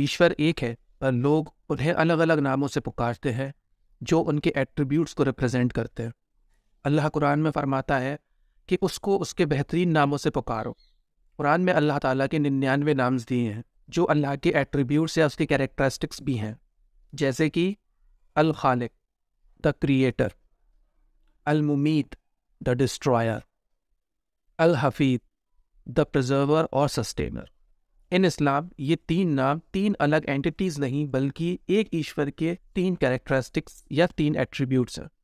ईश्वर एक है पर लोग उन्हें अलग अलग नामों से पुकारते हैं जो उनके एट्रीब्यूट्स को रिप्रेजेंट करते हैं अल्लाह कुरान में फरमाता है कि उसको उसके बेहतरीन नामों से पुकारो कुरान में अल्लाह ताला के निन्यानवे नाम्स दिए हैं जो अल्लाह के एट्रीब्यूट्स या उसके कैरेक्टरिस्टिक्स भी हैं जैसे कि Al Khaliq the creator Al Mumit the destroyer Al Hafiz the preserver और सस्टेनर इन इस्लाम ये तीन नाम तीन अलग एंटिटीज नहीं बल्कि एक ईश्वर के तीन कैरेक्टरिस्टिक्स या तीन एट्रीब्यूट्स हैं